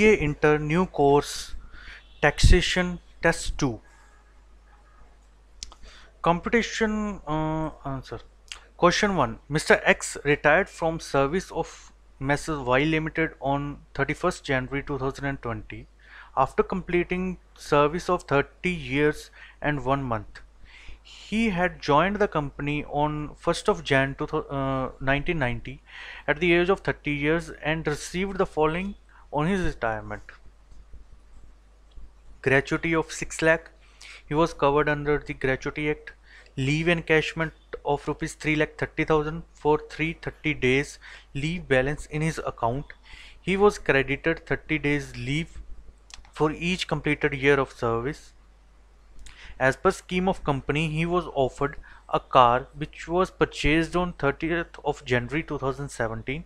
Enter Inter new course Taxation Test 2 Computation uh, answer Question 1 Mr. X retired from service of Messrs. Y Limited on 31st January 2020 after completing service of 30 years and 1 month. He had joined the company on 1st of Jan 1990 uh, at the age of 30 years and received the following on his retirement. Gratuity of 6 lakh. He was covered under the Gratuity Act. Leave encashment of rupees 3 lakh 30,000 for 330 days leave balance in his account. He was credited 30 days leave for each completed year of service. As per scheme of company, he was offered a car which was purchased on 30th of January 2017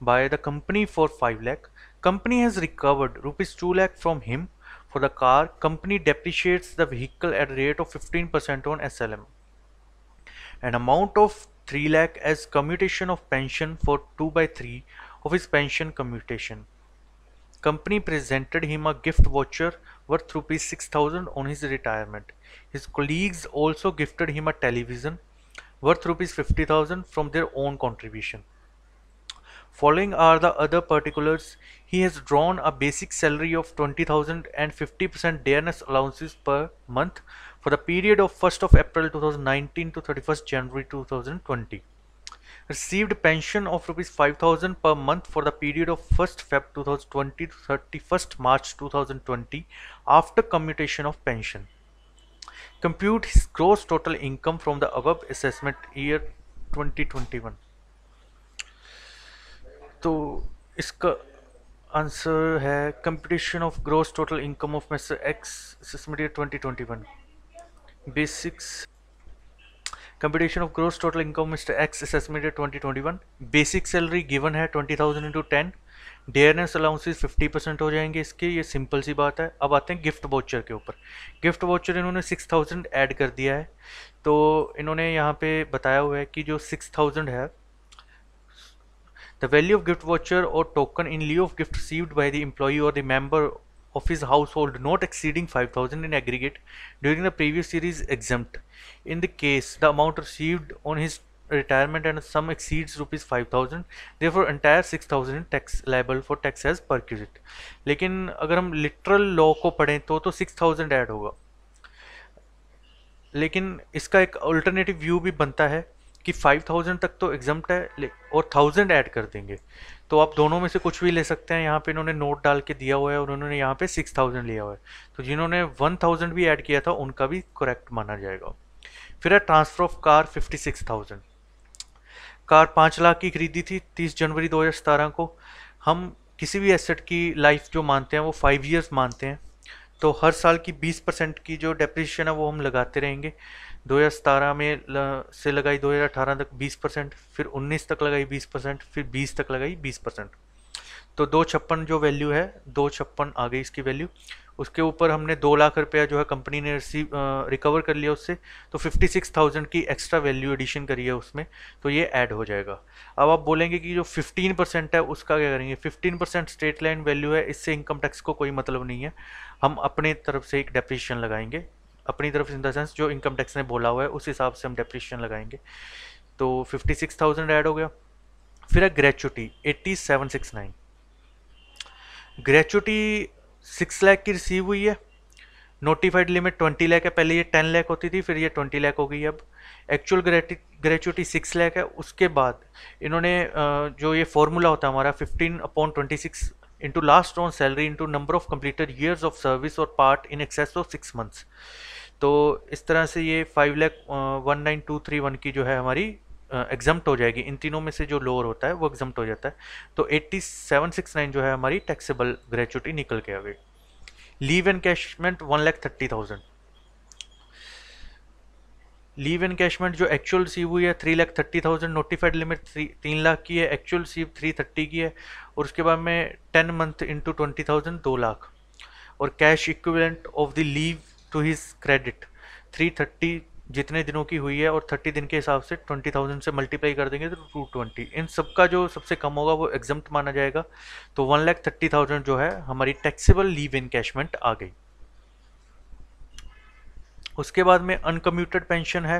by the company for 5 lakh Company has recovered rupees 2 lakh from him for the car. Company depreciates the vehicle at a rate of 15% on SLM. An amount of 3 lakh as commutation of pension for 2 by 3 of his pension commutation. Company presented him a gift voucher worth rupees 6000 on his retirement. His colleagues also gifted him a television worth rupees 50000 from their own contribution. Following are the other particulars He has drawn a basic salary of 20,000 and 50% dearness allowances per month for the period of 1st of April 2019 to 31st January 2020. Received pension of rupees 5,000 per month for the period of 1st Feb 2020 to 31st March 2020 after commutation of pension. Compute his gross total income from the above assessment year 2021. तो इसका answer है computation of gross total income of mister X assessment year one basics computation of gross total income mister X assessment year one basic salary given है twenty thousand into ten dearness allowances fifty percent हो जाएंगे इसके ये simple सी बात है अब आते हैं गिफ्ट वाउचर के ऊपर गिफ्ट वाउचर इन्होंने सिक्स थाउजेंड ऐड कर दिया है तो इन्होंने यहाँ पे बताया हुआ है कि जो सिक्स थाउजेंड है The value of gift voucher or token in lieu of gift received by the employee or the member of his household not exceeding 5000 in aggregate during the previous year is exempt in the case the amount received on his retirement and sum exceeds rupees 5000 therefore entire 6000 tax liable for tax as perquisite लेकिन अगर हम literal law को पढ़ें तो तो 6000 add होगा लेकिन इसका एक alternative view भी बनता है कि 5000 तक तो एग्जाम है और 1000 ऐड कर देंगे तो आप दोनों में से कुछ भी ले सकते हैं यहाँ पे इन्होंने नोट डाल के दिया हुआ है और उन्होंने यहाँ पे 6000 लिया हुआ है तो जिन्होंने 1000 भी ऐड किया था उनका भी करेक्ट माना जाएगा फिर है ट्रांसफर ऑफ कार 56000 कार पाँच लाख की खरीदी थी तीस जनवरी दो को हम किसी भी एसेट की लाइफ जो मानते हैं वो फाइव ईयर्स मानते हैं तो हर साल की बीस परसेंट की जो डेप्रिशन है वो हम लगाते रहेंगे दो हज़ार सतारह में ल, से लगाई दो हज़ार अठारह तक बीस परसेंट फिर उन्नीस तक लगाई बीस परसेंट फिर बीस तक लगाई बीस परसेंट तो दो छप्पन जो वैल्यू है दो छप्पन आ गई इसकी वैल्यू उसके ऊपर हमने दो लाख रुपया जो है कंपनी ने रिसीव रिकवर कर लिया उससे तो फिफ्टी सिक्स थाउजेंड की एक्स्ट्रा वैल्यू एडिशन करी है उसमें तो ये ऐड हो जाएगा अब आप बोलेंगे कि जो फिफ्टीन परसेंट है उसका क्या करेंगे fifteen percent straight line value है इससे इनकम टैक्स को कोई मतलब नहीं है हम अपने तरफ से एक डेपिशन लगाएंगे अपनी तरफ इन द सेंस जो इनकम टैक्स ने बोला हुआ है उस हिसाब से हम डेप्रिशन लगाएंगे तो फिफ्टी सिक्स थाउजेंड ऐड हो गया फिर है gratuity eighty seven six nine gratuity six lakh की रिसीव हुई है नोटिफाइड लिमिट ट्वेंटी लैख है पहले ये टेन लैख होती थी फिर ये ट्वेंटी लैख हो गई अब एक्चुअल ग्रेचुटी सिक्स लैख है उसके बाद इन्होंने जो ये फॉर्मूला होता है हमारा fifteen upon twenty six into last on salary into number of completed years of service और part in excess of six months तो इस तरह से ये five lakh one nine two three one की जो है हमारी एग्जम्प्ट हो जाएगी इन तीनों में से जो लोअर होता है वो एग्जम्प्ट हो जाता है तो एट्टी सेवन सिक्स नाइन जो है हमारी टैक्सेबल ग्रेचुटी निकल के आ गई leave and encashment one lakh thirty thousand leave and encashment जो एक्चुअल रिसीव हुई है three lakh thirty thousand notified limit three तीन लाख की है एक्चुअल रिसीव थ्री थर्टी की है और उसके बाद में ten month into twenty thousand दो लाख और cash equivalent of the leave to his credit three thirty जितने दिनों की हुई है और थर्टी दिन के हिसाब से ट्वेंटी थाउजेंड से मल्टीप्लाई कर देंगे तो टू ट्वेंटी इन सब का जो सबसे कम होगा वो एग्जाम्प्ट माना जाएगा तो वन लैख थर्टी थाउजेंड जो है हमारी टैक्सेबल लीव इन कैशमेंट आ गई उसके बाद में अनकम्यूटेड पेंशन है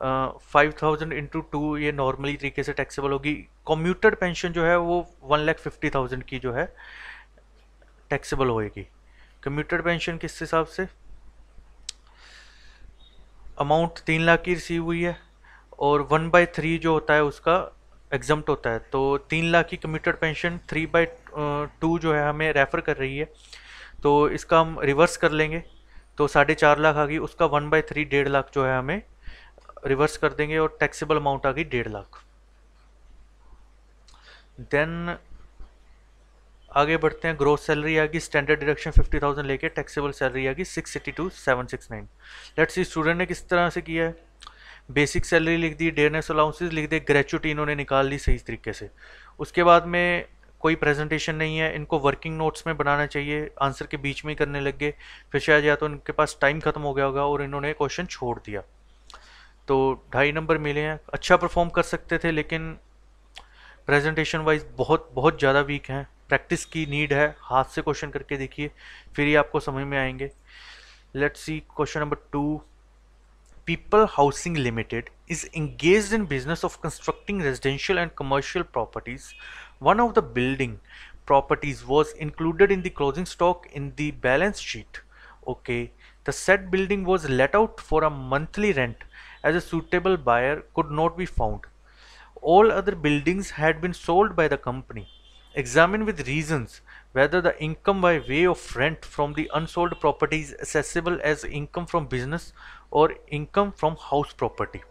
फाइव थाउजेंड इंटू टू ये नॉर्मली तरीके से टैक्सेबल होगी कम्यूटेड पेंशन जो है वो वन लैख फिफ्टी थाउजेंड की जो है टैक्सेबल होएगी कम्यूटेड पेंशन किस हिसाब से अमाउंट तीन लाख की रिसीव हुई है और वन बाई थ्री जो होता है उसका एग्जम्ट होता है तो तीन लाख की committed pension three by two जो है हमें रेफ़र कर रही है तो इसका हम रिवर्स कर लेंगे तो साढ़े चार लाख आ गई उसका वन बाई थ्री डेढ़ लाख जो है हमें रिवर्स कर देंगे और टैक्सीबल अमाउंट आ गई डेढ़ लाख देन आगे बढ़ते हैं ग्रोथ सैलरी आएगी स्टैंडर्ड डिडक्शन 50,000 लेके टैक्सेबल सैलरी आएगी six two seven six nine let's see student ने किस तरह से किया है बेसिक सैलरी लिख दी डेयरनेस अलाउंसेज लिख दी ग्रेचुटी इन्होंने निकाल ली सही तरीके से उसके बाद में कोई प्रेजेंटेशन नहीं है इनको वर्किंग नोट्स में बनाना चाहिए आंसर के बीच में ही करने लग गए फिर शायद या तो इनके पास टाइम ख़त्म हो गया होगा और इन्होंने क्वेश्चन छोड़ दिया तो ढाई नंबर मिले हैं अच्छा परफॉर्म कर सकते थे लेकिन प्रेजेंटेशन वाइज बहुत बहुत ज़्यादा वीक हैं प्रैक्टिस की नीड है हाथ से क्वेश्चन करके देखिए फिर ही आपको समझ में आएंगे let's see question number two people housing limited is engage in business of constructing residential and commercial properties one of the building properties was included in the closing stock in the balance sheet okay the set building was let out for a monthly rent as a suitable buyer could not be found all other buildings had been sold by the company Examine with reasons whether the income by way of rent from the unsold property is accessible as income from business or income from house property.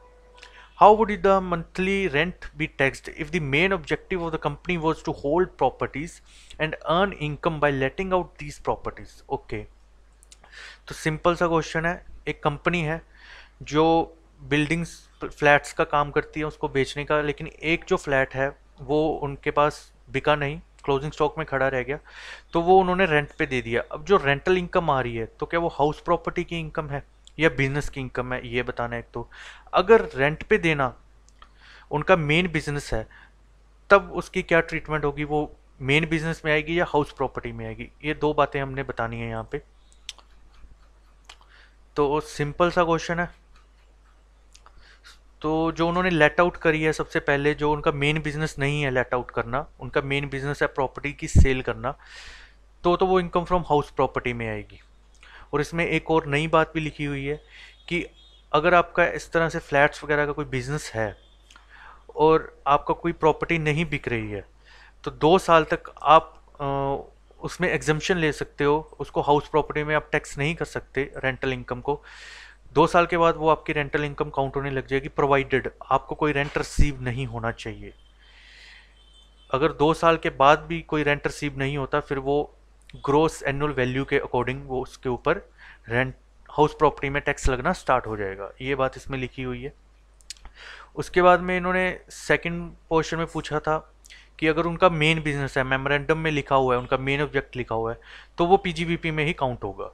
How would the monthly rent be taxed if the main objective of the company was to hold properties and earn income by letting out these properties? Okay. तो simple सा question है एक company है जो buildings flats का काम करती है उसको बेचने का लेकिन एक जो फ्लैट है वो उनके पास बिका नहीं क्लोजिंग स्टॉक में खड़ा रह गया तो वो उन्होंने रेंट पे दे दिया अब जो रेंटल इनकम आ रही है तो क्या वो हाउस प्रॉपर्टी की इनकम है या बिजनेस की इनकम है ये बताना एक तो अगर रेंट पे देना उनका मेन बिजनेस है तब उसकी क्या ट्रीटमेंट होगी वो मेन बिजनेस में आएगी या हाउस प्रॉपर्टी में आएगी ये दो बातें हमने बतानी है यहाँ पे तो सिंपल सा क्वेश्चन है तो जो उन्होंने लेट आउट करी है सबसे पहले जो उनका मेन बिजनेस नहीं है लेट आउट करना उनका मेन बिजनेस है प्रॉपर्टी की सेल करना तो तो वो इनकम फ्रॉम हाउस प्रॉपर्टी में आएगी और इसमें एक और नई बात भी लिखी हुई है कि अगर आपका इस तरह से फ्लैट्स वगैरह का कोई बिज़नेस है और आपका कोई प्रॉपर्टी नहीं बिक रही है तो दो साल तक आप आ, उसमें एग्जम्पन ले सकते हो उसको हाउस प्रॉपर्टी में आप टैक्स नहीं कर सकते रेंटल इनकम को दो साल के बाद वो आपकी रेंटल इनकम काउंट होने लग जाएगी प्रोवाइडेड आपको कोई रेंट रिसीव नहीं होना चाहिए अगर दो साल के बाद भी कोई रेंट रिसीव नहीं होता फिर वो ग्रोस एनुअल वैल्यू के अकॉर्डिंग वो उसके ऊपर रेंट हाउस प्रॉपर्टी में टैक्स लगना स्टार्ट हो जाएगा ये बात इसमें लिखी हुई है उसके बाद में इन्होंने सेकंड पोर्शन में पूछा था कि अगर उनका मेन बिजनेस है मेमोरेंडम में लिखा हुआ है उनका मेन ऑब्जेक्ट लिखा हुआ है तो वो पी में ही काउंट होगा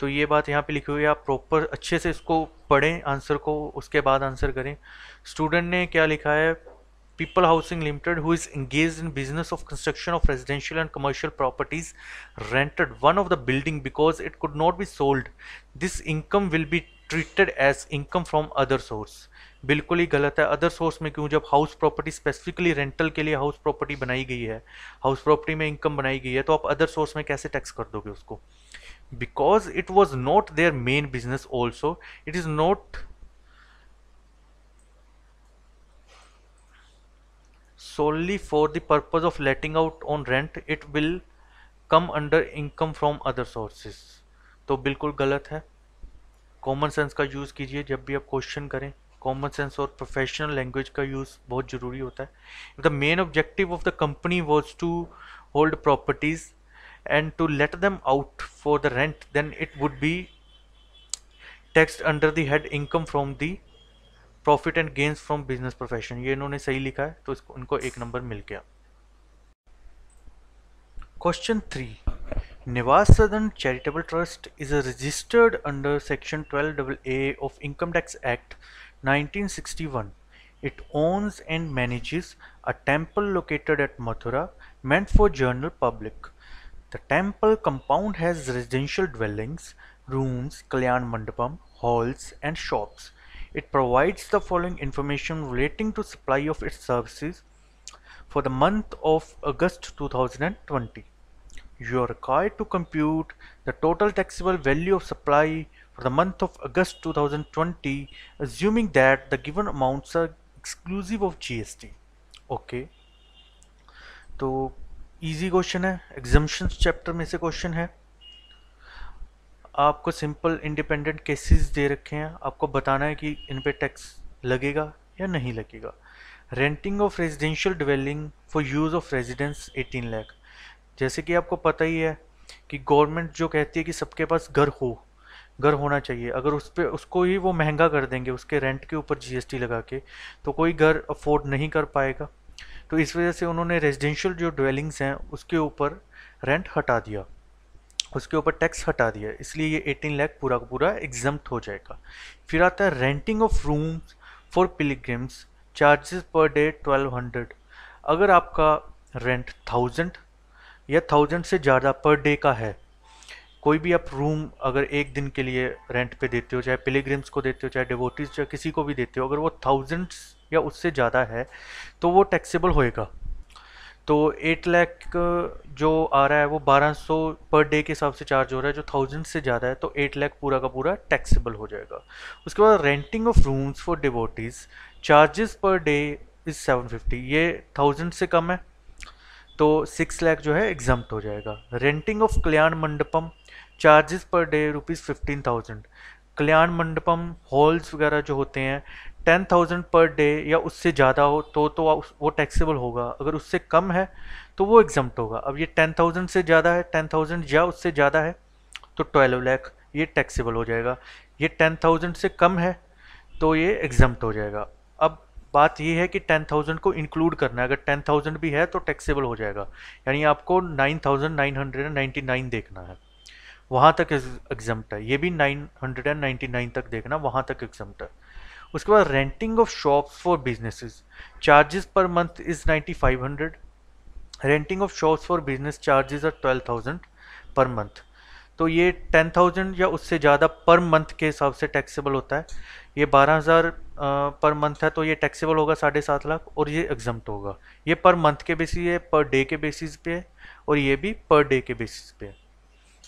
तो ये बात यहाँ पे लिखी हुई है आप प्रॉपर अच्छे से इसको पढ़ें आंसर को उसके बाद आंसर करें स्टूडेंट ने क्या लिखा है people housing limited who is engage in business of construction of residential and commercial properties rented one of the building because it could not be sold this income will be treated as income from other source बिल्कुल ही गलत है other source में क्यों जब house property specifically rental के लिए house property बनाई गई है हाउस प्रॉपर्टी में इनकम बनाई गई है तो आप अदर सोर्स में कैसे टैक्स कर दोगे उसको because it was not their main business also it is not solely for the purpose of letting out on rent it will come under income from other sources तो बिल्कुल गलत है common sense का use कीजिए जब भी आप question करें कॉमन सेंस और प्रोफेशनल लैंग्वेज का यूज़ बहुत ज़रूरी होता है the main objective of the company was to hold properties and to let them out for the rent then it would be taxed under the head income from the profit and gains from business profession ये इन्होंने सही लिखा है तो इसको उनको एक number मिल गया question three Nevada Southern Charitable Trust is registered under Section 12AA of Income Tax Act 1961. It owns and manages a temple located at Mathura meant for general public. The temple compound has residential dwellings, rooms, kalyan mandapam, halls and shops. It provides the following information relating to supply of its services for the month of August 2020. you are required to compute the total taxable value of supply for the month of August 2020 assuming that the given amounts are exclusive of GST. Okay. तो easy question है exemptions chapter में से question है आपको simple independent cases they रखे हैं आपको बताना है कि इन पे टैक्स लगेगा या नहीं लगेगा renting of residential dwelling for use of residence 18 lakh जैसे कि आपको पता ही है कि गवर्नमेंट जो कहती है कि सबके पास घर हो घर होना चाहिए अगर उस पर उसको ही वो महंगा कर देंगे उसके रेंट के ऊपर जीएसटी लगा के तो कोई घर अफोर्ड नहीं कर पाएगा तो इस वजह से उन्होंने रेजिडेंशियल जो ड्वेलिंग्स हैं उसके ऊपर रेंट हटा दिया उसके ऊपर टैक्स हटा दिया इसलिए ये 18 लाख पूरा का पूरा एग्जम्प्ट हो जाएगा फिर आता है renting of rooms for pilgrims charges per day hundred अगर आपका रेंट थाउजेंड या थाउजेंड से ज़्यादा पर डे का है कोई भी आप रूम अगर एक दिन के लिए रेंट पे देते हो चाहे पिलीग्रिम्स को देते हो चाहे डिवोटीज चाहे किसी को भी देते हो अगर वो थाउजेंड्स या उससे ज़्यादा है तो वो टैक्सेबल होएगा तो एट लैख जो आ रहा है वो बारह सौ पर डे के हिसाब से चार्ज हो रहा है जो थाउजेंड से ज़्यादा है तो एट लैख पूरा का पूरा टैक्सेबल हो जाएगा उसके बाद renting of rooms for devotees charges per day is seven fifty ये थाउजेंड से कम है तो सिक्स लाख जो है एग्जाम हो जाएगा renting of Kalyana Mandapam charges per day rupees fifteen thousand Kalyana Mandapam halls वगैरह जो होते हैं टेन थाउजेंड पर डे या उससे ज़्यादा हो तो तो वो टैक्सेबल होगा अगर उससे कम है तो वो एग्जाम होगा अब ये टेन थाउजेंड से ज़्यादा है टेन थाउजेंड या उससे ज़्यादा है तो ट्वेल्व लैख ये टैक्सेबल हो जाएगा ये टेन थाउजेंड से कम है तो ये एग्जाम हो जाएगा बात यह है कि टेन थाउजेंड को इंक्लूड करना है अगर टेन थाउजेंड भी है तो टैक्सेबल हो जाएगा यानी आपको nine thousand nine hundred and ninety nine देखना है वहाँ तक एग्जम्प्ट है ये भी nine hundred and ninety nine तक देखना वहाँ तक एग्जम्प्ट है उसके बाद renting of shops for businesses charges per month is ninety five hundred renting of shops for business charges are twelve thousand per month तो ये टेन थाउजेंड या उससे ज़्यादा पर मंथ के हिसाब से टैक्सेबल होता है ये बारह हज़ार पर मंथ है तो ये टैक्सेबल होगा साढ़े सात लाख और ये एग्जाम्प्ट होगा ये पर मंथ के बेसिस है पर डे के बेसिस पे है और ये भी पर डे के बेसिस पे है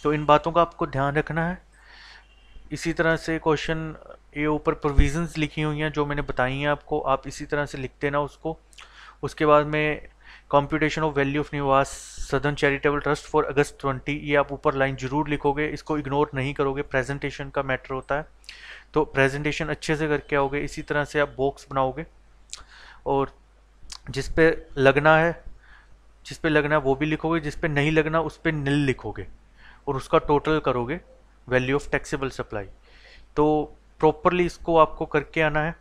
तो इन बातों का आपको ध्यान रखना है इसी तरह से क्वेश्चन ये ऊपर प्रोविजंस लिखी हुई हैं जो मैंने बताई हैं आपको आप इसी तरह से लिखते ना उसको उसके बाद में competition of value of Niwas Sadan charitable trust for August twenty ये आप ऊपर लाइन जरूर लिखोगे इसको इग्नोर नहीं करोगे प्रेजेंटेशन का मैटर होता है तो प्रेजेंटेशन अच्छे से करके आओगे इसी तरह से आप बॉक्स बनाओगे और जिस पे लगना है जिस पे लगना है वो भी लिखोगे जिस पे नहीं लगना उस पर नील लिखोगे और उसका टोटल करोगे वैल्यू ऑफ टैक्सेबल सप्लाई तो प्रॉपरली इसको आपको करके आना है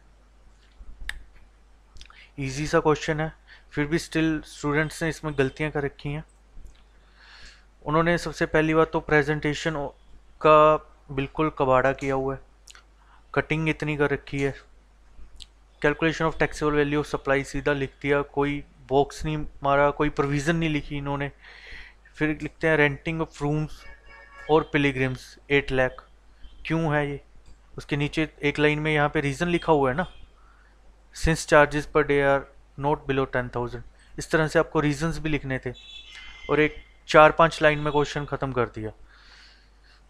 इजी सा क्वेश्चन है फिर भी स्टिल स्टूडेंट्स ने इसमें गलतियां कर रखी हैं उन्होंने सबसे पहली बात तो प्रेजेंटेशन का बिल्कुल कबाड़ा किया हुआ है कटिंग इतनी कर रखी है calculation of taxable value of supply सीधा लिख दिया कोई बॉक्स नहीं मारा कोई प्रोविज़न नहीं लिखी इन्होंने फिर लिखते हैं रेंटिंग ऑफ रूम्स और पिलीग्रिम्स एट लैख क्यों है ये उसके नीचे एक लाइन में यहाँ पे रीज़न लिखा हुआ है ना since charges per day are not below ten thousand इस तरह से आपको रीजंस भी लिखने थे और एक चार पांच लाइन में क्वेश्चन ख़त्म कर दिया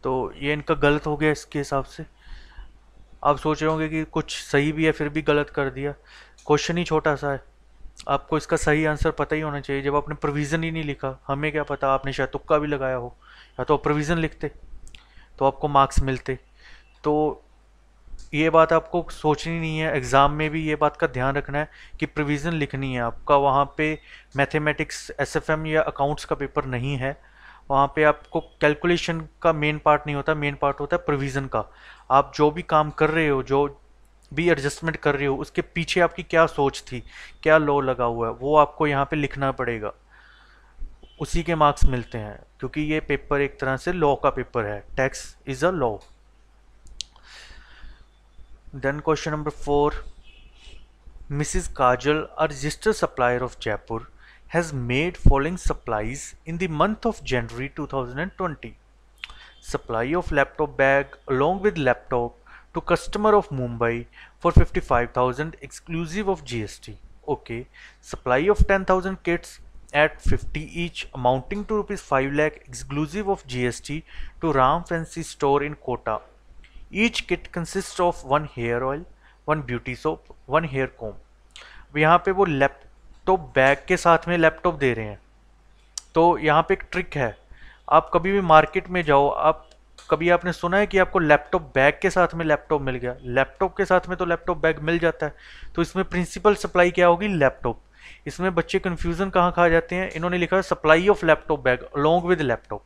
तो ये इनका गलत हो गया इसके हिसाब से आप सोच रहे होंगे कि कुछ सही भी है फिर भी गलत कर दिया क्वेश्चन ही छोटा सा है आपको इसका सही आंसर पता ही होना चाहिए जब आपने प्रोविज़न ही नहीं लिखा हमें क्या पता आपने शायद तुक्का भी लगाया हो या तो आप प्रोविज़न लिखते तो आपको मार्क्स मिलते तो ये बात आपको सोचनी नहीं है एग्ज़ाम में भी ये बात का ध्यान रखना है कि प्रोविज़न लिखनी है आपका वहाँ पे मैथमेटिक्स एसएफएम या अकाउंट्स का पेपर नहीं है वहाँ पे आपको कैलकुलेशन का मेन पार्ट नहीं होता मेन पार्ट होता है प्रोविज़न का आप जो भी काम कर रहे हो जो भी एडजस्टमेंट कर रहे हो उसके पीछे आपकी क्या सोच थी क्या लॉ लगा हुआ है वो आपको यहाँ पर लिखना पड़ेगा उसी के मार्क्स मिलते हैं क्योंकि ये पेपर एक तरह से लॉ का पेपर है tax is a law Then question number 4. Mrs. Kajal, a registered supplier of Jaipur, has made following supplies in the month of January 2020. Supply of laptop bag along with laptop to customer of Mumbai for 55,000 exclusive of GST. Okay. Supply of 10,000 kits at 50 each amounting to rupees 5 lakh exclusive of GST to Ram Fancy store in Kota. Each kit consist of one hair oil one beauty soap one hair comb अब यहाँ पे वो laptop bag के साथ में laptop दे रहे हैं तो यहाँ पे एक ट्रिक है आप कभी भी मार्केट में जाओ आप कभी आपने सुना है कि आपको लैपटॉप बैग के साथ में लैपटॉप मिल गया लैपटॉप के साथ में तो लैपटॉप बैग मिल जाता है तो इसमें प्रिंसिपल सप्लाई क्या होगी लैपटॉप इसमें बच्चे कन्फ्यूज़न कहाँ खा जाते हैं इन्होंने लिखा है supply of laptop bag along with laptop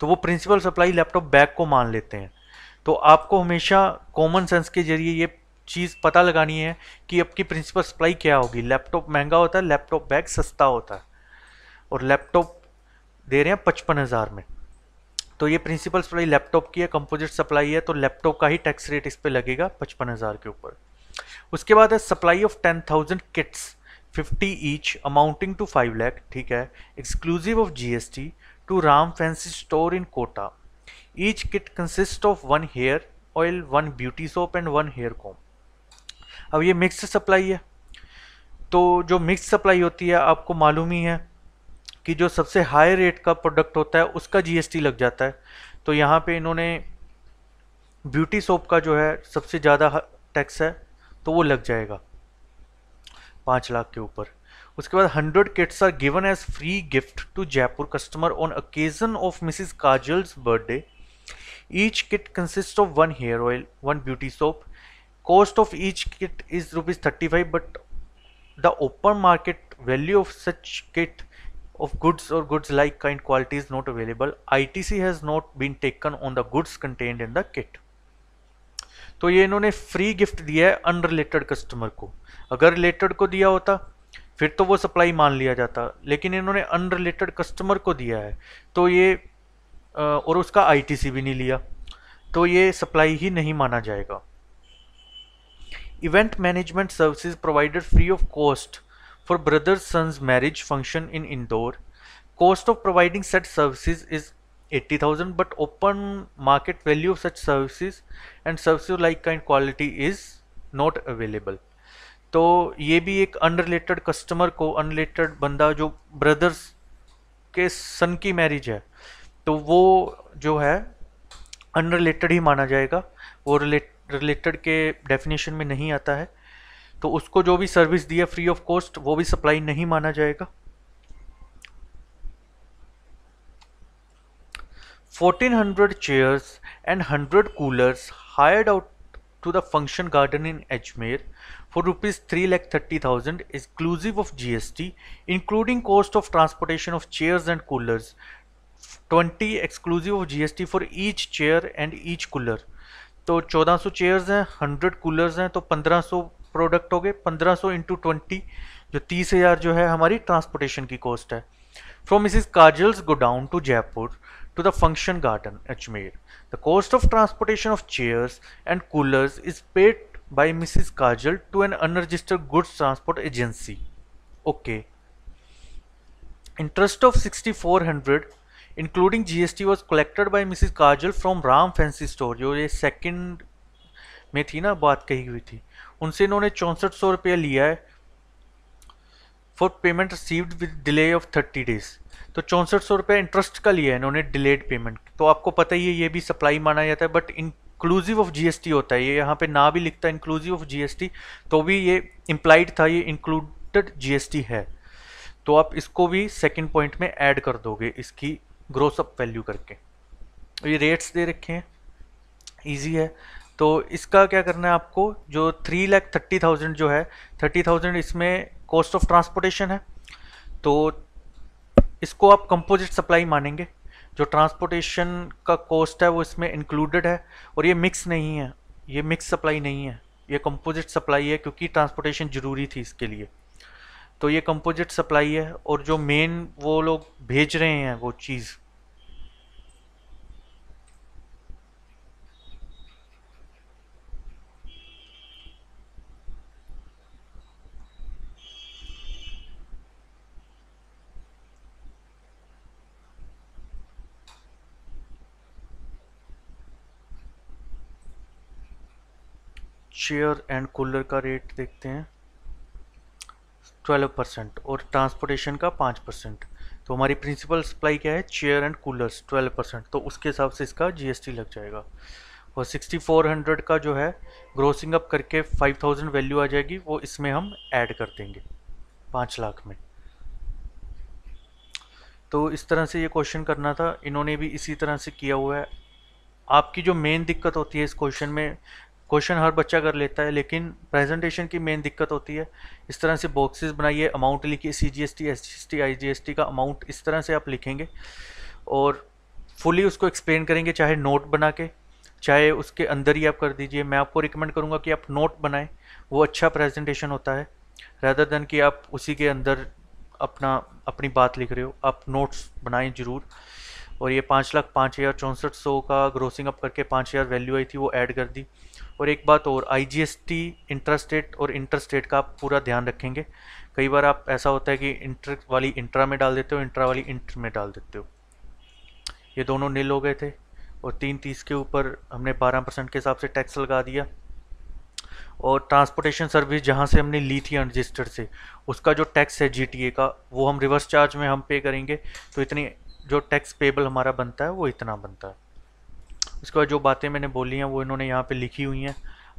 तो वो प्रिंसिपल सप्लाई लैपटॉप बैग को मान लेते हैं तो आपको हमेशा कॉमन सेंस के जरिए ये चीज़ पता लगानी है कि आपकी प्रिंसिपल सप्लाई क्या होगी लैपटॉप महंगा होता है लैपटॉप बैग सस्ता होता है और लैपटॉप दे रहे हैं पचपन हज़ार में तो ये प्रिंसिपल सप्लाई लैपटॉप की है कंपोजिट सप्लाई है तो लैपटॉप का ही टैक्स रेट इस पर लगेगा पचपन हज़ार के ऊपर उसके बाद है supply of ten thousand kits fifty each amounting to five lakh ठीक है exclusive of G S T to Ram fancy store in Kota Each kit consists of one hair oil, one beauty soap and one hair comb. अब ये mix supply है तो जो mix supply होती है आपको मालूम ही है कि जो सबसे हाई रेट का प्रोडक्ट होता है उसका जीएसटी लग जाता है तो यहाँ पे इन्होंने ब्यूटी सोप का जो है सबसे ज़्यादा टैक्स है तो वो लग जाएगा पाँच लाख के ऊपर उसके बाद hundred kits are given as free gift to Jaipur customer on occasion of Mrs Kajal's birthday Each kit consists of one hair oil, one beauty soap. Cost of each kit is rupees 35 but the open market value of such kit of goods or goods like kind quality is not available. ITC has not been taken on the goods contained in the kit. तो ये इन्होंने free gift दिया है unrelated customer को अगर related को दिया होता फिर तो वो सप्लाई मान लिया जाता लेकिन इन्होंने अनरिलेटेड कस्टमर को दिया है तो ये और उसका आईटीसी भी नहीं लिया तो ये सप्लाई ही नहीं माना जाएगा event management services provided free of cost for brothers sons marriage function in Indore cost of providing such services is eighty thousand but open market value of such services and service like kind quality is not available तो ये भी एक unrelated customer को unrelated बंदा जो brothers के सन की marriage है तो वो जो है अनरिलेटेड ही माना जाएगा वो रिलेटेड के डेफिनेशन में नहीं आता है तो उसको जो भी सर्विस दी है फ्री ऑफ कॉस्ट वो भी सप्लाई नहीं माना जाएगा 1400 chairs and 100 coolers hired out to the function garden in Ajmer for rupees three lakh thirty thousand exclusive of GST including cost of transportation of chairs and coolers twenty exclusive G S T for each chair and each cooler तो चौदह सौ chairs हैं hundred cooler हैं तो पंद्रह सौ product हो गए पंद्रह सौ इंटू ट्वेंटी जो तीस हज़ार जो है हमारी ट्रांसपोर्टेशन की कॉस्ट है from Mrs Kajal's down to Jaipur to the function garden Ajmer the cost of transportation of chairs and cooler is paid by Mrs Kajal to an unregistered goods transport agency okay interest of sixty four hundred including G S T was collected by Mrs Kajal from Ram fancy store जो ये second में थी ना बात कही हुई थी उनसे इन्होंने चौंसठ सौ रुपया लिया है for payment received with delay of thirty days तो चौंसठ सौ रुपया इंटरेस्ट का लिया है इन्होंने डिलेड पेमेंट तो आपको पता ही है ये भी सप्लाई माना जाता है बट इंक्लूसिव ऑफ जीएसटी होता है ये यहाँ पे ना भी लिखता इंक्लूसिव ऑफ जीएसटी तो भी ये इम्प्लाइड था ये इंक्लूडेड जीएसटी है तो आप इसको भी सेकेंड पॉइंट में ऐड कर दोगे इसकी ग्रोसअप वैल्यू करके तो ये रेट्स दे रखे हैं ईजी है तो इसका क्या करना है आपको जो थ्री लैख थर्टी थाउजेंड जो है थर्टी थाउजेंड इसमें कॉस्ट ऑफ ट्रांसपोर्टेशन है तो इसको आप कंपोजिट सप्लाई मानेंगे जो ट्रांसपोर्टेशन का कॉस्ट है वो इसमें इंक्लूडेड है और ये मिक्स नहीं है ये मिक्स सप्लाई नहीं है ये कंपोजिट सप्लाई है क्योंकि ट्रांसपोर्टेशन ज़रूरी थी इसके लिए तो ये कंपोजिट सप्लाई है और जो मेन वो लोग भेज रहे हैं वो चीज़ चेयर एंड कूलर का रेट देखते हैं 12 परसेंट और ट्रांसपोर्टेशन का पाँच परसेंट तो हमारी प्रिंसिपल सप्लाई क्या है chair and coolers twelve percent तो उसके हिसाब से इसका जीएसटी लग जाएगा और सिक्सटी फोर हंड्रेड का जो है ग्रोसिंग अप करके फाइव थाउजेंड वैल्यू आ जाएगी वो इसमें हम ऐड कर देंगे पाँच लाख में तो इस तरह से ये क्वेश्चन करना था इन्होंने भी इसी तरह से किया हुआ है आपकी जो मेन दिक्कत होती है इस क्वेश्चन में क्वेश्चन हर बच्चा कर लेता है लेकिन प्रेजेंटेशन की मेन दिक्कत होती है इस तरह से बॉक्सेस बनाइए अमाउंट लिखिए C G S T S S T I G S T का अमाउंट इस तरह से आप लिखेंगे और फुली उसको एक्सप्लेन करेंगे चाहे नोट बना के चाहे उसके अंदर ही आप कर दीजिए मैं आपको रिकमेंड करूँगा कि आप नोट बनाएं वो अच्छा प्रेजेंटेशन होता है रैदर देन कि आप उसी के अंदर अपना अपनी बात लिख रहे हो आप नोट्स बनाएं ज़रूर और ये पाँच लाख पाँच हज़ार चौंसठ सौ का ग्रोसिंग अप करके पाँच हज़ार वैल्यू आई थी वो ऐड कर दी और एक बात और I G S T interstate और इंटरस्टेट का आप पूरा ध्यान रखेंगे कई बार आप ऐसा होता है कि इंटर वाली इंट्रा में डाल देते हो इंट्रा वाली इंटर में डाल देते हो ये दोनों नील हो गए थे और तीन तीस के ऊपर हमने बारह परसेंट के हिसाब से टैक्स लगा दिया और ट्रांसपोर्टेशन सर्विस जहाँ से हमने ली थी अनरजिस्टर्ड से उसका जो टैक्स है ए का वो हम रिवर्स चार्ज में हम पे करेंगे तो इतनी जो टैक्स पेबल हमारा बनता है वो इतना बनता है इसके बाद जो बातें मैंने बोली हैं वो इन्होंने यहाँ पे लिखी हुई हैं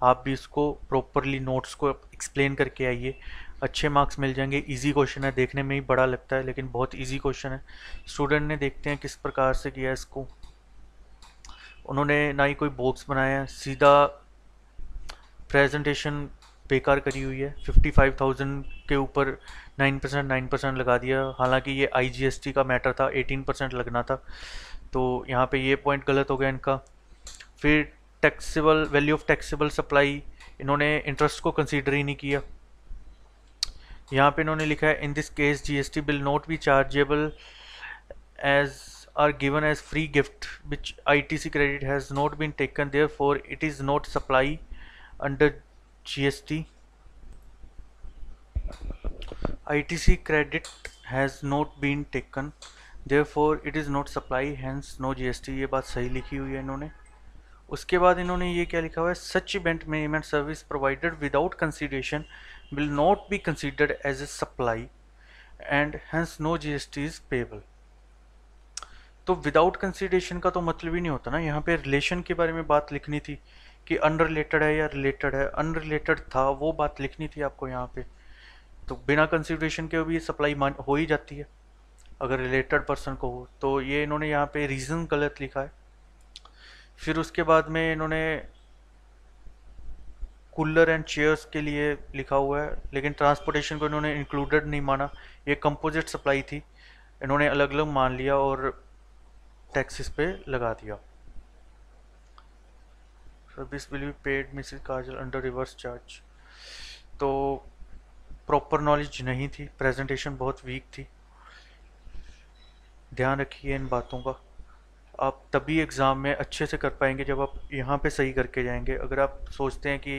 आप भी इसको प्रॉपरली नोट्स को एक्सप्लेन करके आइए अच्छे मार्क्स मिल जाएंगे इजी क्वेश्चन है देखने में ही बड़ा लगता है लेकिन बहुत इजी क्वेश्चन है स्टूडेंट ने देखते हैं किस प्रकार से किया इसको उन्होंने ना ही कोई बॉक्स बनाया सीधा प्रेजेंटेशन बेकार करी हुई है 55,000 के ऊपर 9 परसेंट नाइन परसेंट लगा दिया हालांकि ये आईजीएसटी का मैटर था 18 परसेंट लगना था तो यहाँ पे ये पॉइंट गलत हो गया इनका फिर taxable value of taxable supply इन्होंने इंटरेस्ट को कंसीडर ही नहीं किया यहाँ पे इन्होंने लिखा है in this case GST will not be chargeable as are given as free gift which ITC credit has not been taken therefore it is not supply under G GST ITC credit has not been taken therefore it is not supply hence no GST ये बात सही लिखी हुई है इन्होंने उसके बाद इन्होंने ये क्या लिखा हुआ है such event management service provided without consideration will not be considered as a supply and hence no GST is payable तो विदाउट कंसिडेशन का तो मतलब ही नहीं होता ना यहाँ पे रिलेशन के बारे में बात लिखनी थी कि अनरिलेटेड है या रिलेटेड है अनरिलेटेड था वो बात लिखनी थी आपको यहाँ पे तो बिना कंसिडरेशन के भी सप्लाई हो ही जाती है अगर रिलेटेड पर्सन को हो तो ये इन्होंने यहाँ पे रीज़न गलत लिखा है फिर उसके बाद में इन्होंने कूलर एंड चेयर्स के लिए लिखा हुआ है लेकिन ट्रांसपोर्टेशन को इन्होंने इंक्लूडेड नहीं माना ये कंपोजिट सप्लाई थी इन्होंने अलग अलग मान लिया और टैक्सेस पे लगा दिया service will be paid Miss Kajal under reverse charge तो प्रॉपर नॉलेज नहीं थी प्रेजेंटेशन बहुत वीक थी ध्यान रखिए इन बातों का आप तभी एग्ज़ाम में अच्छे से कर पाएंगे जब आप यहाँ पे सही करके जाएंगे अगर आप सोचते हैं कि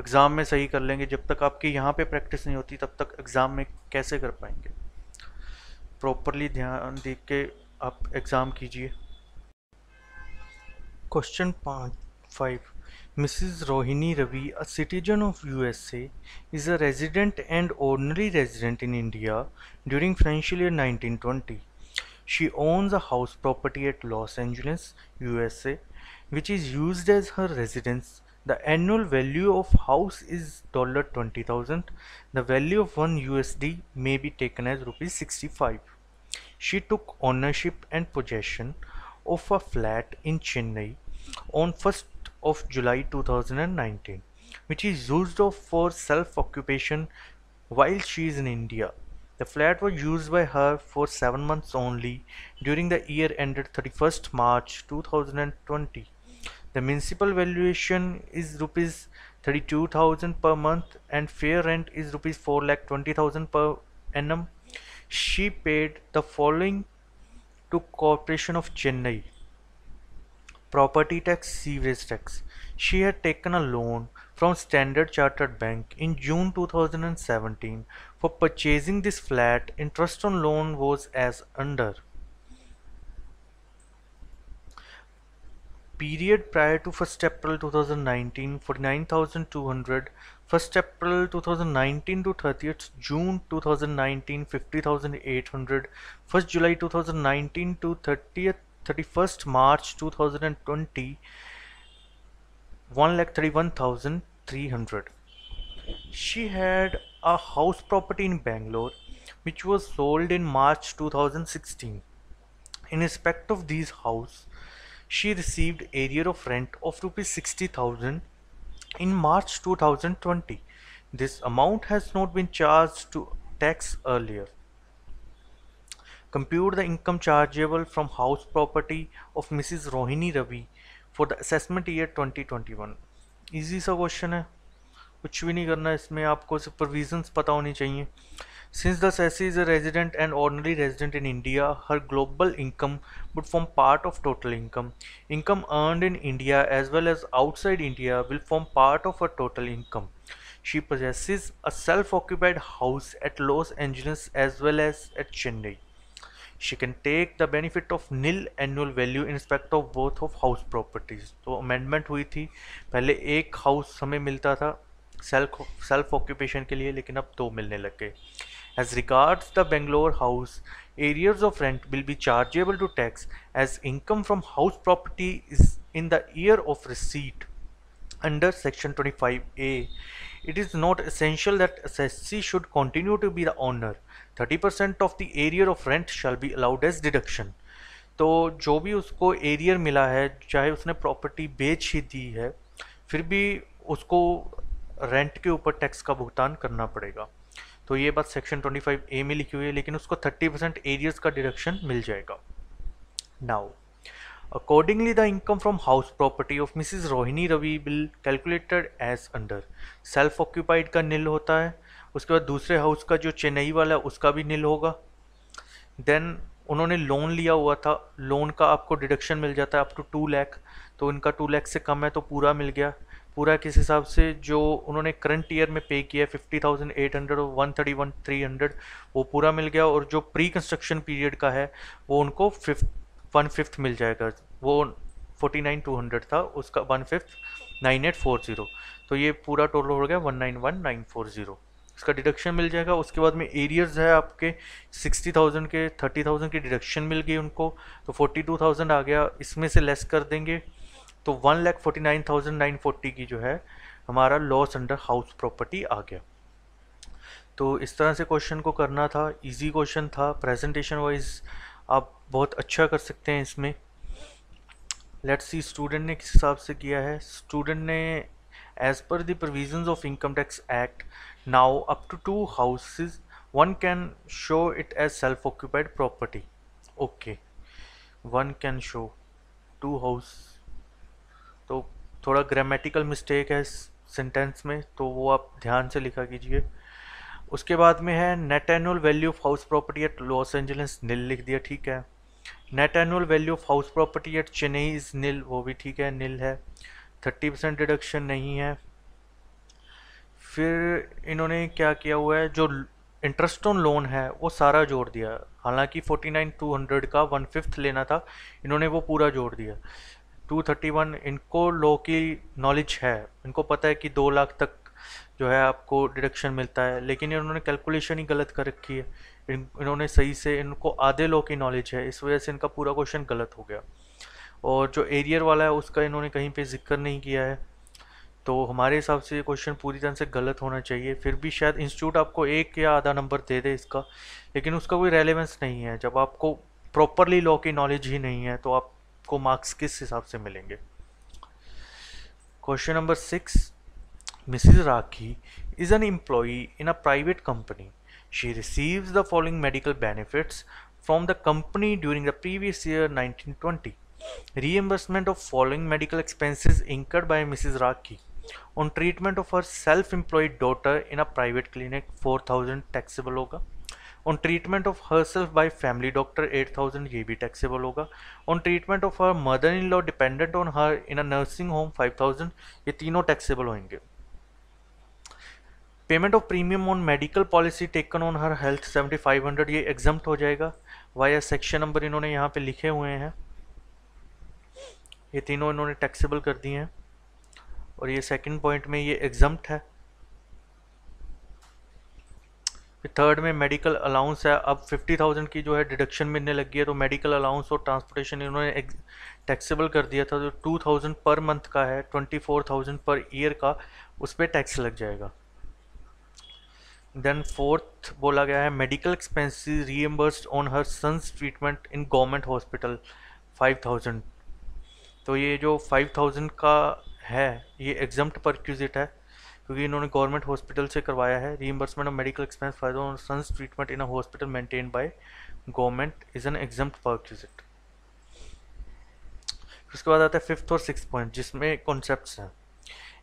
एग्ज़ाम में सही कर लेंगे जब तक आपकी यहाँ पे प्रैक्टिस नहीं होती तब तक एग्ज़ाम में कैसे कर पाएंगे प्रॉपरली ध्यान दे के आप एग्ज़ाम कीजिए क्वेश्चन पाँच five Mrs a citizen of U S A is a resident and and resident in India during financial year nineteen twenty She owns a house property at Los Angeles, USA, which is used as her residence. The annual value of house is dollar 20000 The value of 1 USD may be taken as rupees 65. She took ownership and possession of a flat in Chennai on 1st of July 2019 which is used for self-occupation while she is in India. The flat was used by her for seven months only during the year ended 31st March 2020. The municipal valuation is rupees 32,000 per month and fair rent is rupees 4 lakh 20,000 per annum. She paid the following to Corporation of Chennai property tax, sewage tax. She had taken a loan from Standard Chartered Bank in June 2017 for purchasing this flat, interest on loan was as under. Period prior to 1st April 2019 for 9,200, 1st April 2019 to 30th June 2019 50,800, 1st July 2019 to 30th 31st March 2020 1,31,000 300. She had a house property in Bangalore which was sold in March 2016. In respect of this house, she received area of rent of rupees 60,000 in March 2020. This amount has not been charged to tax earlier. Compute the income chargeable from house property of Mrs. Rohini Ravi for the assessment year 2021. Easy सा question है कुछ भी नहीं करना इसमें आपको सिर्फ provisions पता होनी चाहिए since the assessee is a resident and ordinary resident in India her global income but form part of total income income earn in India as well as outside India will form part of her total income she possesses a self occupied house at Los Angeles as well as at Chennai she can take the benefit of nil annual value in respect of both of house properties तो amendment हुई थी पहले एक house हमें मिलता था self self-occupation, के लिए लेकिन अब दो मिलने लग गए As regards the Bangalore house, arrears of rent will be chargeable to tax as income from house property is in the year of receipt under section 25A. It is not essential that assessee should continue to be the owner thirty percent of the arrear of rent shall be allowed as deduction तो जो भी उसको arrear मिला है चाहे उसने property बेच ही दी है फिर भी उसको रेंट के ऊपर टैक्स का भुगतान करना पड़ेगा तो ये बात सेक्शन 25 ए में लिखी हुई है लेकिन उसको 30 परसेंट एरियज का डिडक्शन मिल जाएगा now accordingly the income from house property of Mrs Rohini Ravi will calculated as under self occupied का निल होता है उसके बाद दूसरे हाउस का जो चेन्नई वाला है उसका भी नील होगा देन उन्होंने लोन लिया हुआ था लोन का आपको डिडक्शन मिल जाता है अप टू टू लैख तो इनका टू लैख से कम है तो पूरा मिल गया पूरा किस हिसाब से जो उन्होंने करंट ईयर में पे किया है फिफ्टी थाउजेंड एट हंड्रेड और one thirty one three hundred वो पूरा मिल गया और जो प्री कंस्ट्रक्शन पीरियड का है वो उनको फिफ्थ वन फिफ्थ मिल जाएगा वो फोर्टी नाइन टू हंड्रेड था उसका one fifth nine eight four zero तो ये पूरा टोटल हो गया one nine one nine four zero इसका डिडक्शन मिल जाएगा उसके बाद में एरियर्स है आपके सिक्सटी थाउजेंड के थर्टी थाउजेंड की डिडक्शन मिल गई उनको तो फोर्टी टू थाउजेंड आ गया इसमें से लेस कर देंगे तो one lakh forty nine thousand nine forty की जो है हमारा लॉस अंडर हाउस प्रॉपर्टी आ गया तो इस तरह से क्वेश्चन को करना था इजी क्वेश्चन था प्रेजेंटेशन वाइज आप बहुत अच्छा कर सकते हैं इसमें लेट्स सी स्टूडेंट ने किस हिसाब से किया है स्टूडेंट ने as per the provisions of income tax act now up to two houses one can show it as self-occupied property okay one can show two house तो थोड़ा ग्रामेटिकल मिस्टेक है सेंटेंस में तो वो आप ध्यान से लिखा कीजिए उसके बाद में है net annual value of house property at Los Angeles nil लिख दिया ठीक है net annual value of house property at Chennai is nil वो भी ठीक है नील है थर्टी परसेंट डिडक्शन नहीं है फिर इन्होंने क्या किया हुआ है जो इंटरेस्ट ऑन लोन है वो सारा जोड़ दिया हालांकि फोर्टी नाइन टू हंड्रेड का वन फिफ्थ लेना था इन्होंने वो पूरा जोड़ दिया टू थर्टी वन इनको लॉ की नॉलेज है इनको पता है कि दो लाख तक जो है आपको डिडक्शन मिलता है लेकिन इन्होंने कैलकुलेशन ही गलत कर रखी है इन इन्होंने सही से इनको आधे लॉ की नॉलेज है इस वजह से इनका पूरा क्वेश्चन गलत हो गया और जो एरियर वाला है उसका इन्होंने कहीं पे जिक्र नहीं किया है तो हमारे हिसाब से ये क्वेश्चन पूरी तरह से गलत होना चाहिए फिर भी शायद इंस्टीट्यूट आपको एक या आधा नंबर दे दे इसका लेकिन उसका कोई रेलिवेंस नहीं है जब आपको प्रॉपरली लॉ की नॉलेज ही नहीं है तो आपको मार्क्स किस हिसाब से मिलेंगे question number six Mrs Rakhi is an employee in a private company she receive the following medical benefits from the company during the previous year nineteen twenty reimbursement of following medical expenses incurred by Mrs Rakhi on treatment of her self employed daughter in a private clinic four thousand taxable होगा on treatment of her self by family doctor eight thousand ये भी taxable होगा on treatment of her mother in law dependent on her in a nursing home five thousand ये तीनों taxable होंगे payment of premium on medical policy taken on her health seventy five hundred ये exempt हो जाएगा via section number इन्होंने यहाँ पे लिखे हुए हैं ये तीनों इन्होंने टैक्सेबल कर दिए हैं और ये सेकंड पॉइंट में ये एग्जम्प्ट है फिर थर्ड में मेडिकल अलाउंस है अब फिफ्टी थाउजेंड की जो है डिडक्शन मिलने लगी है तो मेडिकल अलाउंस और ट्रांसपोर्टेशन इन्होंने टैक्सेबल कर दिया था जो टू थाउजेंड पर मंथ का है twenty four thousand per year का उस पर टैक्स लग जाएगा देन फोर्थ बोला गया है medical expenses reimburse on her son's treatment in government hospital five thousand तो ये जो फाइव थाउजेंड का है ये एग्जाम परक्यूजिट है क्योंकि इन्होंने गवर्नमेंट हॉस्पिटल से करवाया है reimbursement of medical expense for her son's treatment in a hospital maintain by government is an exempt perquisite उसके बाद आता है फिफ्थ और सिक्स पॉइंट जिसमें कॉन्सेप्ट हैं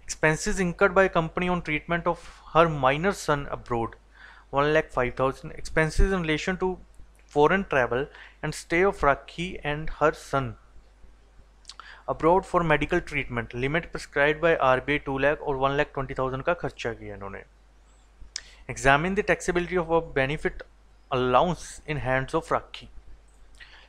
expenses incurred by company on treatment of her minor son abroad one lakh five thousand expenses in relation to foreign travel and stay of Rakhi and her son abroad for medical treatment limit prescribe by R B to lakh और one lakh twenty thousand का खर्चा किया इन्होंने examine the taxability of a benefit allowance in hands of Rakhi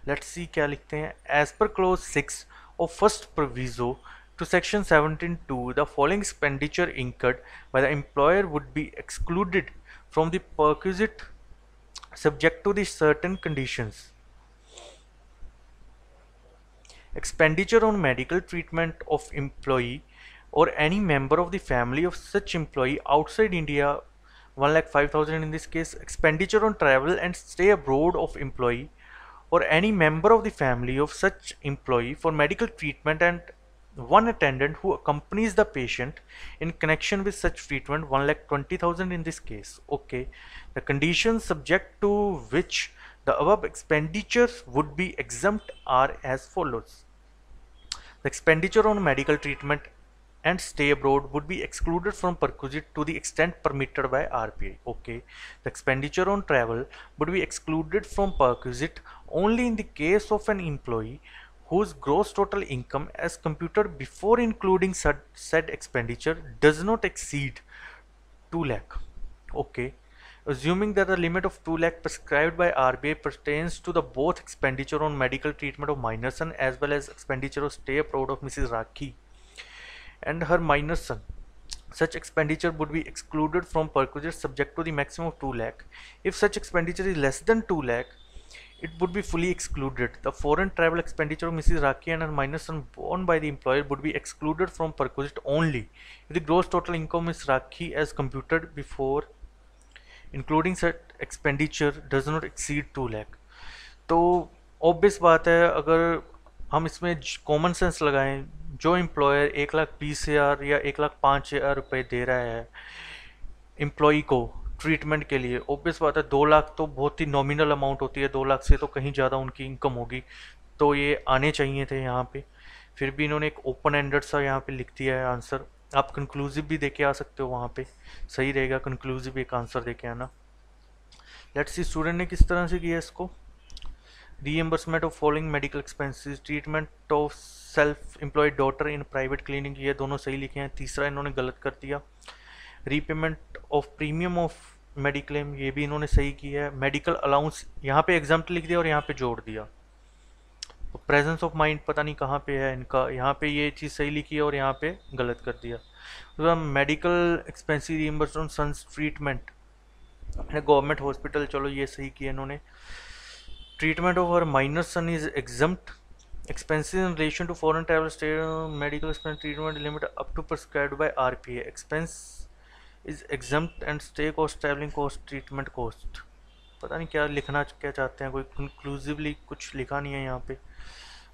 let see क्या लिखते हैं as per clause six of first proviso to section seventeen two the following expenditure incurred by the employer would be excluded from the subject subject to certain conditions Expenditure on medical treatment of employee or any member of the family of such employee outside India 1 lakh 5000 in this case expenditure on travel and stay abroad of employee or any member of the family of such employee for medical treatment and one attendant who accompanies the patient in connection with such treatment 1 lakh 20000 in this case okay the conditions subject to which the above expenditures would be exempt are as follows the expenditure on medical treatment and stay abroad would be excluded from perquisite to the extent permitted by RPI. Okay, the expenditure on travel would be excluded from perquisite only in the case of an employee whose gross total income as computed before including said, said expenditure does not exceed 2 lakh. Okay assuming that the limit of 2 lakh prescribed by RBI pertains to the both expenditure on medical treatment of minor son as well as expenditure of stay abroad of Mrs. Rakhi and her minor son. Such expenditure would be excluded from perquisite subject to the maximum of 2 lakh. If such expenditure is less than 2 lakh, it would be fully excluded. The foreign travel expenditure of Mrs. Rakhi and her minor son borne by the employer would be excluded from perquisite only if the gross total income Mrs. Rakhi as computed before including set expenditure does not exceed two lakh तो obvious बात है अगर हम इसमें common sense लगाएं जो employer एक लाख बीस हज़ार या एक लाख पाँच हज़ार रुपये दे रहा है एम्प्लॉई को ट्रीटमेंट के लिए ऑब्वियस बात है दो लाख तो बहुत ही नॉमिनल अमाउंट होती है दो लाख से तो कहीं ज़्यादा उनकी इनकम होगी तो ये आने चाहिए थे यहाँ पे फिर भी इन्होंने एक ओपन एंडेड सा यहाँ पे लिख दिया है आंसर आप कंक्लूसिव भी दे के आ सकते हो वहाँ पे सही रहेगा कंक्लूसिव एक आंसर दे के आना लेट्स सी स्टूडेंट ने किस तरह से किया इसको reimbursement of following medical expenses treatment of self employed daughter in private clinic ये दोनों सही लिखे हैं तीसरा इन्होंने गलत कर दिया repayment of premium of mediclaim ये भी इन्होंने सही किया है मेडिकल अलाउंस यहाँ पे एग्जाम्पल लिख दिया और यहाँ पे जोड़ दिया प्रेजेंस ऑफ माइंड पता नहीं कहाँ पे है इनका यहाँ पे ये चीज़ सही लिखी है और यहाँ पे गलत कर दिया तो medical expensive reimburse on son's treatment government hospital चलो ये सही किया इन्होंने treatment of her minor son is exempt expenses in relation to foreign travel medical treatment limit up to prescribe by R P rpa expense is exempt and stay cost traveling cost treatment cost पता नहीं क्या लिखना क्या चाहते हैं कोई conclusively कुछ लिखा नहीं है यहाँ पे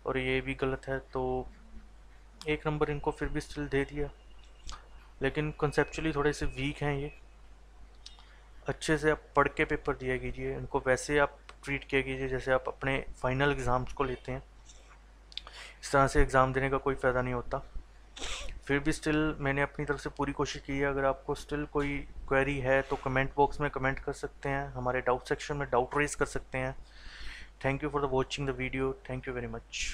और ये भी गलत है तो एक नंबर इनको फिर भी स्टिल दे दिया लेकिन कंसेपचुअली थोड़े से वीक हैं ये अच्छे से आप पढ़ के पेपर दिया कीजिए इनको वैसे आप ट्रीट किया कीजिए जैसे आप अपने फाइनल एग्ज़ाम्स को लेते हैं इस तरह से एग्ज़ाम देने का कोई फ़ायदा नहीं होता फिर भी स्टिल मैंने अपनी तरफ से पूरी कोशिश की है अगर आपको स्टिल कोई क्वेरी है तो कमेंट बॉक्स में कमेंट कर सकते हैं हमारे डाउट सेक्शन में डाउट रेज कर सकते हैं thank you for the watching the video thank you very much